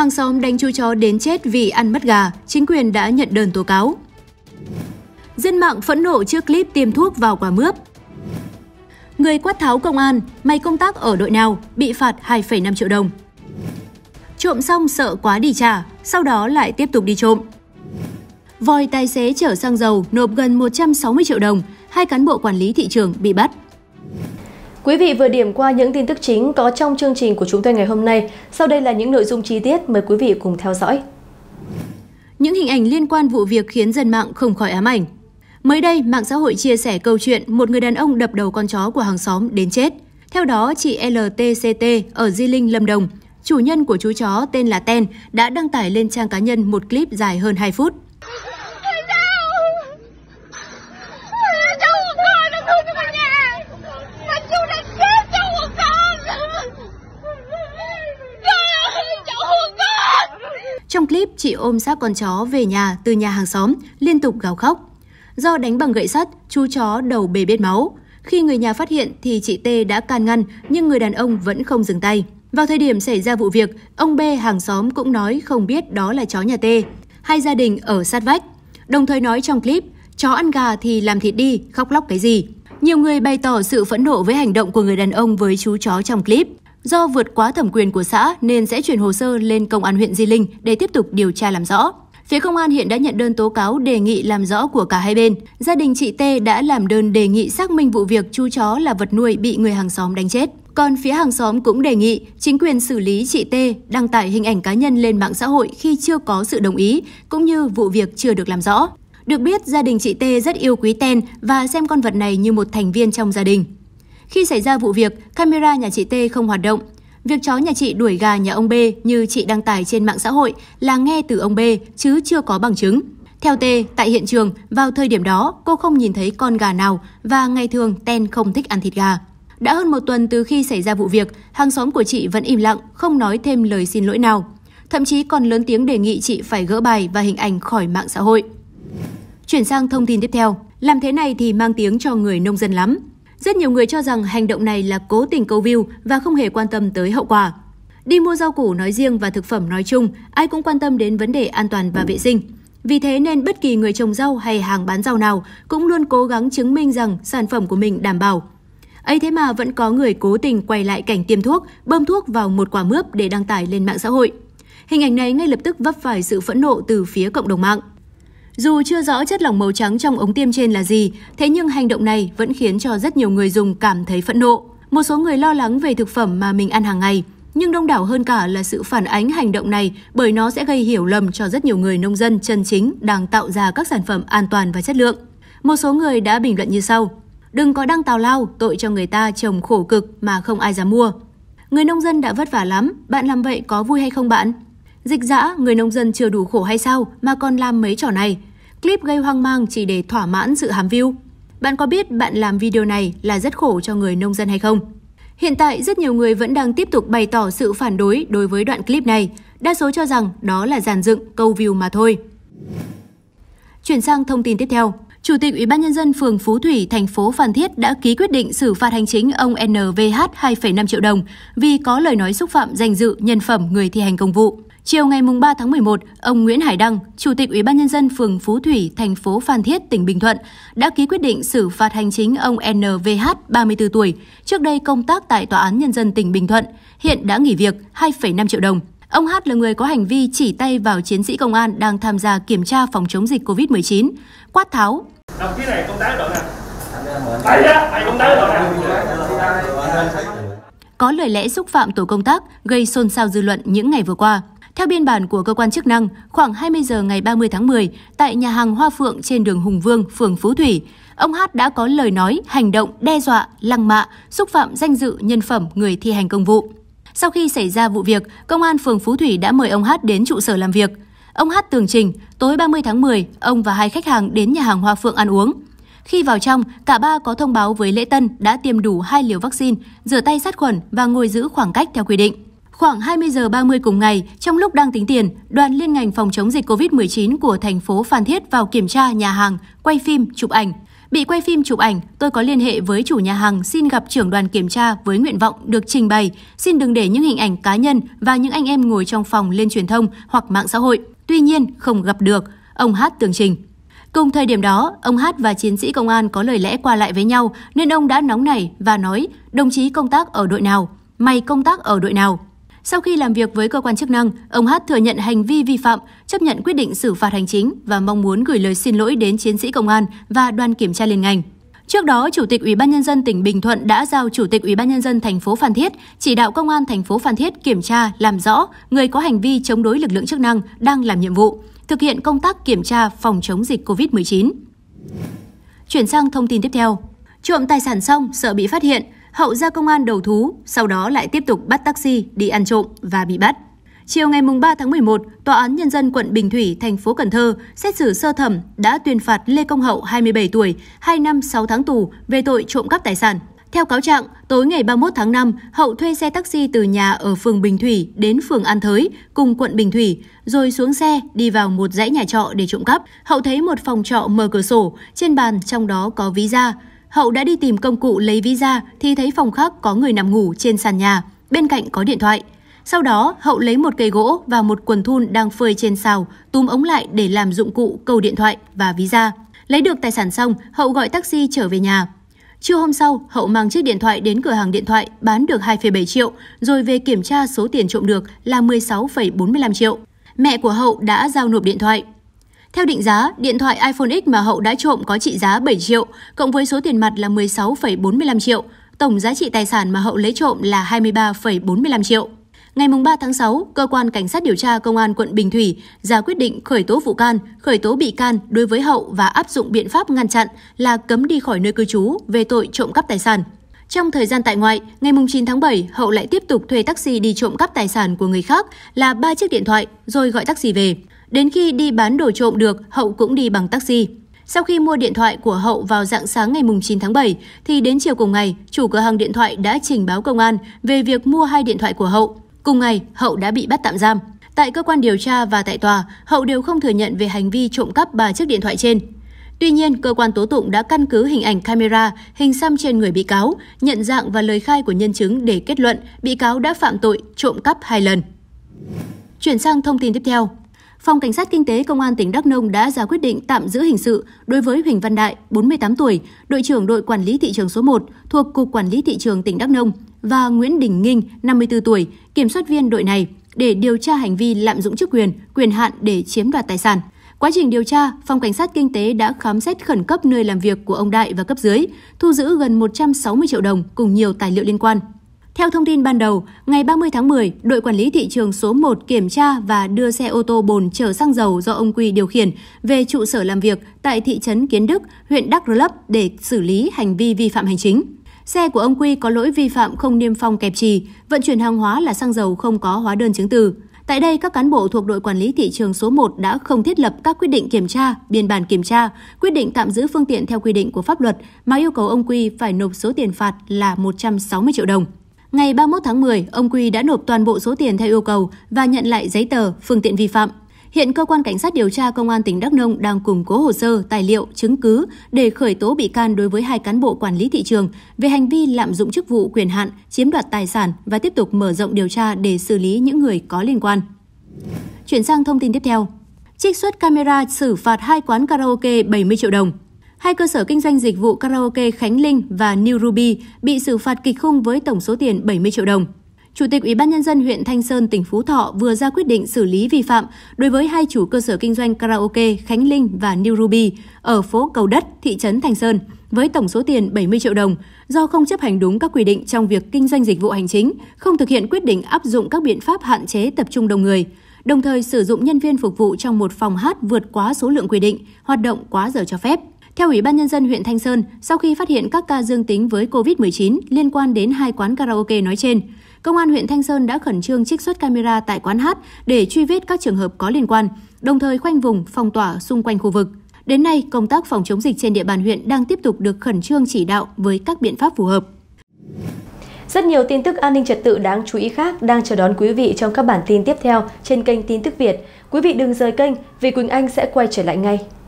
hàng xóm đánh chú chó đến chết vì ăn mất gà, chính quyền đã nhận đơn tố cáo. Dân mạng phẫn nộ trước clip tiêm thuốc vào quả mướp. Người quát tháo công an, mày công tác ở đội nào, bị phạt 2,5 triệu đồng. Trộm xong sợ quá đi trả, sau đó lại tiếp tục đi trộm. Vòi tài xế chở xăng dầu nộp gần 160 triệu đồng, hai cán bộ quản lý thị trường bị bắt. Quý vị vừa điểm qua những tin tức chính có trong chương trình của chúng tôi ngày hôm nay. Sau đây là những nội dung chi tiết mời quý vị cùng theo dõi. Những hình ảnh liên quan vụ việc khiến dân mạng không khỏi ám ảnh. Mới đây, mạng xã hội chia sẻ câu chuyện một người đàn ông đập đầu con chó của hàng xóm đến chết. Theo đó, chị LTCT ở Di Linh, Lâm Đồng, chủ nhân của chú chó tên là Ten đã đăng tải lên trang cá nhân một clip dài hơn 2 phút. chị ôm xác con chó về nhà từ nhà hàng xóm, liên tục gào khóc. Do đánh bằng gậy sắt, chú chó đầu bề bết máu. Khi người nhà phát hiện thì chị T đã can ngăn nhưng người đàn ông vẫn không dừng tay. Vào thời điểm xảy ra vụ việc, ông B hàng xóm cũng nói không biết đó là chó nhà T. Hai gia đình ở sát vách. Đồng thời nói trong clip, chó ăn gà thì làm thịt đi, khóc lóc cái gì. Nhiều người bày tỏ sự phẫn nộ với hành động của người đàn ông với chú chó trong clip. Do vượt quá thẩm quyền của xã nên sẽ chuyển hồ sơ lên Công an huyện Di Linh để tiếp tục điều tra làm rõ. Phía công an hiện đã nhận đơn tố cáo đề nghị làm rõ của cả hai bên. Gia đình chị T đã làm đơn đề nghị xác minh vụ việc chú chó là vật nuôi bị người hàng xóm đánh chết. Còn phía hàng xóm cũng đề nghị chính quyền xử lý chị T đăng tải hình ảnh cá nhân lên mạng xã hội khi chưa có sự đồng ý, cũng như vụ việc chưa được làm rõ. Được biết, gia đình chị T rất yêu quý Ten và xem con vật này như một thành viên trong gia đình. Khi xảy ra vụ việc, camera nhà chị T không hoạt động. Việc chó nhà chị đuổi gà nhà ông B như chị đăng tải trên mạng xã hội là nghe từ ông B chứ chưa có bằng chứng. Theo T, tại hiện trường, vào thời điểm đó, cô không nhìn thấy con gà nào và ngày thường Ten không thích ăn thịt gà. Đã hơn một tuần từ khi xảy ra vụ việc, hàng xóm của chị vẫn im lặng, không nói thêm lời xin lỗi nào. Thậm chí còn lớn tiếng đề nghị chị phải gỡ bài và hình ảnh khỏi mạng xã hội. Chuyển sang thông tin tiếp theo. Làm thế này thì mang tiếng cho người nông dân lắm. Rất nhiều người cho rằng hành động này là cố tình câu view và không hề quan tâm tới hậu quả. Đi mua rau củ nói riêng và thực phẩm nói chung, ai cũng quan tâm đến vấn đề an toàn và vệ sinh. Vì thế nên bất kỳ người trồng rau hay hàng bán rau nào cũng luôn cố gắng chứng minh rằng sản phẩm của mình đảm bảo. Ấy thế mà vẫn có người cố tình quay lại cảnh tiêm thuốc, bơm thuốc vào một quả mướp để đăng tải lên mạng xã hội. Hình ảnh này ngay lập tức vấp phải sự phẫn nộ từ phía cộng đồng mạng. Dù chưa rõ chất lỏng màu trắng trong ống tiêm trên là gì, thế nhưng hành động này vẫn khiến cho rất nhiều người dùng cảm thấy phẫn nộ. Một số người lo lắng về thực phẩm mà mình ăn hàng ngày, nhưng đông đảo hơn cả là sự phản ánh hành động này bởi nó sẽ gây hiểu lầm cho rất nhiều người nông dân chân chính đang tạo ra các sản phẩm an toàn và chất lượng. Một số người đã bình luận như sau: "Đừng có đăng tào lao, tội cho người ta trồng khổ cực mà không ai dám mua." Người nông dân đã vất vả lắm, bạn làm vậy có vui hay không bạn? Dịch dã, người nông dân chưa đủ khổ hay sao mà còn làm mấy trò này, clip gây hoang mang chỉ để thỏa mãn sự hám view. Bạn có biết bạn làm video này là rất khổ cho người nông dân hay không? Hiện tại, rất nhiều người vẫn đang tiếp tục bày tỏ sự phản đối đối với đoạn clip này. Đa số cho rằng đó là giàn dựng, câu view mà thôi. Chuyển sang thông tin tiếp theo. Chủ tịch Ủy ban nhân dân phường Phú Thủy, thành phố Phan Thiết đã ký quyết định xử phạt hành chính ông NVH 2,5 triệu đồng vì có lời nói xúc phạm danh dự, nhân phẩm người thi hành công vụ. Chiều ngày 3 tháng 11, ông Nguyễn Hải Đăng, Chủ tịch Ủy ban nhân dân phường Phú Thủy, thành phố Phan Thiết, tỉnh Bình Thuận, đã ký quyết định xử phạt hành chính ông NVH, 34 tuổi, trước đây công tác tại Tòa án nhân dân tỉnh Bình Thuận, hiện đã nghỉ việc 2,5 triệu đồng. Ông H là người có hành vi chỉ tay vào chiến sĩ công an đang tham gia kiểm tra phòng chống dịch COVID-19, quát tháo. Đồng chí này công tác đội nào? Đấy á, thầy công tác đội nào? có lời lẽ xúc phạm tổ công tác gây xôn xao dư luận những ngày vừa qua. Theo biên bản của cơ quan chức năng, khoảng 20 giờ ngày 30 tháng 10, tại nhà hàng Hoa Phượng trên đường Hùng Vương, phường Phú Thủy, ông Hát đã có lời nói, hành động đe dọa, lăng mạ, xúc phạm danh dự, nhân phẩm người thi hành công vụ. Sau khi xảy ra vụ việc, công an phường Phú Thủy đã mời ông Hát đến trụ sở làm việc. Ông Hát tường trình, tối 30 tháng 10, ông và hai khách hàng đến nhà hàng Hoa Phượng ăn uống. Khi vào trong, cả ba có thông báo với lễ tân đã tiêm đủ hai liều vaccine, rửa tay sát khuẩn và ngồi giữ khoảng cách theo quy định. Khoảng 20 giờ 30 cùng ngày, trong lúc đang tính tiền, đoàn liên ngành phòng chống dịch COVID-19 của thành phố Phan Thiết vào kiểm tra nhà hàng, quay phim, chụp ảnh. Bị quay phim chụp ảnh, tôi có liên hệ với chủ nhà hàng xin gặp trưởng đoàn kiểm tra với nguyện vọng được trình bày, xin đừng để những hình ảnh cá nhân và những anh em ngồi trong phòng lên truyền thông hoặc mạng xã hội. Tuy nhiên, không gặp được, ông Hát tường trình. Cùng thời điểm đó, ông Hát và chiến sĩ công an có lời lẽ qua lại với nhau nên ông đã nóng nảy và nói đồng chí công tác ở đội nào, mày công tác ở đội nào. Sau khi làm việc với cơ quan chức năng, ông Hát thừa nhận hành vi vi phạm, chấp nhận quyết định xử phạt hành chính và mong muốn gửi lời xin lỗi đến chiến sĩ công an và đoàn kiểm tra liên ngành. Trước đó, Chủ tịch Ủy ban nhân dân tỉnh Bình Thuận đã giao Chủ tịch Ủy ban nhân dân thành phố Phan Thiết chỉ đạo công an thành phố Phan Thiết kiểm tra, làm rõ người có hành vi chống đối lực lượng chức năng đang làm nhiệm vụ, thực hiện công tác kiểm tra phòng chống dịch COVID-19. Chuyển sang thông tin tiếp theo. Trộm tài sản xong sợ bị phát hiện, Hậu ra công an đầu thú, sau đó lại tiếp tục bắt taxi đi ăn trộm và bị bắt. Chiều ngày 3 tháng 11, Tòa án Nhân dân quận Bình Thủy, thành phố Cần Thơ xét xử sơ thẩm đã tuyên phạt Lê Công Hậu, 27 tuổi, 2 năm 6 tháng tù về tội trộm cắp tài sản. Theo cáo trạng, tối ngày 31 tháng 5, Hậu thuê xe taxi từ nhà ở phường Bình Thủy đến phường An Thới, cùng quận Bình Thủy, rồi xuống xe đi vào một dãy nhà trọ để trộm cắp. Hậu thấy một phòng trọ mở cửa sổ, trên bàn trong đó có ví da. Hậu đã đi tìm công cụ lấy visa thì thấy phòng khác có người nằm ngủ trên sàn nhà, bên cạnh có điện thoại. Sau đó, Hậu lấy một cây gỗ và một quần thun đang phơi trên xào, túm ống lại để làm dụng cụ câu điện thoại và visa. Lấy được tài sản xong, Hậu gọi taxi trở về nhà. Trưa hôm sau, Hậu mang chiếc điện thoại đến cửa hàng điện thoại bán được 2,7 triệu, rồi về kiểm tra số tiền trộm được là 16,45 triệu. Mẹ của Hậu đã giao nộp điện thoại. Theo định giá, điện thoại iPhone X mà Hậu đã trộm có trị giá 7 triệu, cộng với số tiền mặt là 16,45 triệu. Tổng giá trị tài sản mà Hậu lấy trộm là 23,45 triệu. Ngày 3 tháng 6, Cơ quan Cảnh sát điều tra Công an quận Bình Thủy ra quyết định khởi tố vụ can, khởi tố bị can đối với Hậu và áp dụng biện pháp ngăn chặn là cấm đi khỏi nơi cư trú về tội trộm cắp tài sản. Trong thời gian tại ngoại, ngày 9 tháng 7, Hậu lại tiếp tục thuê taxi đi trộm cắp tài sản của người khác là ba chiếc điện thoại rồi gọi taxi về. Đến khi đi bán đồ trộm được, Hậu cũng đi bằng taxi. Sau khi mua điện thoại của Hậu vào dạng sáng ngày 9 tháng 7, thì đến chiều cùng ngày, chủ cửa hàng điện thoại đã trình báo công an về việc mua hai điện thoại của Hậu. Cùng ngày, Hậu đã bị bắt tạm giam. Tại cơ quan điều tra và tại tòa, Hậu đều không thừa nhận về hành vi trộm cắp ba chiếc điện thoại trên. Tuy nhiên, cơ quan tố tụng đã căn cứ hình ảnh camera, hình xăm trên người bị cáo, nhận dạng và lời khai của nhân chứng để kết luận bị cáo đã phạm tội trộm cắp hai lần. Chuyển sang thông tin tiếp theo. Phòng Cảnh sát Kinh tế Công an tỉnh Đắk Nông đã ra quyết định tạm giữ hình sự đối với Huỳnh Văn Đại, 48 tuổi, đội trưởng đội quản lý thị trường số 1 thuộc Cục Quản lý Thị trường tỉnh Đắk Nông và Nguyễn Đình Nghinh, 54 tuổi, kiểm soát viên đội này để điều tra hành vi lạm dụng chức quyền, quyền hạn để chiếm đoạt tài sản. Quá trình điều tra, Phòng Cảnh sát Kinh tế đã khám xét khẩn cấp nơi làm việc của ông Đại và cấp dưới, thu giữ gần 160 triệu đồng cùng nhiều tài liệu liên quan. Theo thông tin ban đầu, ngày 30 tháng 10, đội quản lý thị trường số 1 kiểm tra và đưa xe ô tô bồn chở xăng dầu do ông Quy điều khiển về trụ sở làm việc tại thị trấn Kiến Đức, huyện Đắk Rơ Lấp để xử lý hành vi vi phạm hành chính. Xe của ông Quy có lỗi vi phạm không niêm phong kẹp trì, vận chuyển hàng hóa là xăng dầu không có hóa đơn chứng từ. Tại đây, các cán bộ thuộc đội quản lý thị trường số 1 đã không thiết lập các quyết định kiểm tra, biên bản kiểm tra, quyết định tạm giữ phương tiện theo quy định của pháp luật mà yêu cầu ông Quy phải nộp số tiền phạt là 160 triệu đồng. Ngày 31 tháng 10, ông Quy đã nộp toàn bộ số tiền theo yêu cầu và nhận lại giấy tờ, phương tiện vi phạm. Hiện cơ quan cảnh sát điều tra công an tỉnh Đắk Nông đang củng cố hồ sơ, tài liệu, chứng cứ để khởi tố bị can đối với hai cán bộ quản lý thị trường về hành vi lạm dụng chức vụ quyền hạn, chiếm đoạt tài sản và tiếp tục mở rộng điều tra để xử lý những người có liên quan. Chuyển sang thông tin tiếp theo. Trích xuất camera xử phạt hai quán karaoke 70 triệu đồng. Hai cơ sở kinh doanh dịch vụ karaoke Khánh Linh và New Ruby bị xử phạt kịch khung với tổng số tiền 70 triệu đồng. Chủ tịch Ủy ban nhân dân huyện Thanh Sơn tỉnh Phú Thọ vừa ra quyết định xử lý vi phạm đối với hai chủ cơ sở kinh doanh karaoke Khánh Linh và New Ruby ở phố Cầu Đất, thị trấn Thanh Sơn với tổng số tiền 70 triệu đồng do không chấp hành đúng các quy định trong việc kinh doanh dịch vụ hành chính, không thực hiện quyết định áp dụng các biện pháp hạn chế tập trung đông người, đồng thời sử dụng nhân viên phục vụ trong một phòng hát vượt quá số lượng quy định, hoạt động quá giờ cho phép. Theo Ủy ban Nhân dân huyện Thanh Sơn, sau khi phát hiện các ca dương tính với COVID-19 liên quan đến hai quán karaoke nói trên, Công an huyện Thanh Sơn đã khẩn trương trích xuất camera tại quán hát để truy vết các trường hợp có liên quan, đồng thời khoanh vùng, phong tỏa xung quanh khu vực. Đến nay, công tác phòng chống dịch trên địa bàn huyện đang tiếp tục được khẩn trương chỉ đạo với các biện pháp phù hợp. Rất nhiều tin tức an ninh trật tự đáng chú ý khác đang chờ đón quý vị trong các bản tin tiếp theo trên kênh Tin tức Việt. Quý vị đừng rời kênh vì Quỳnh Anh sẽ quay trở lại ngay.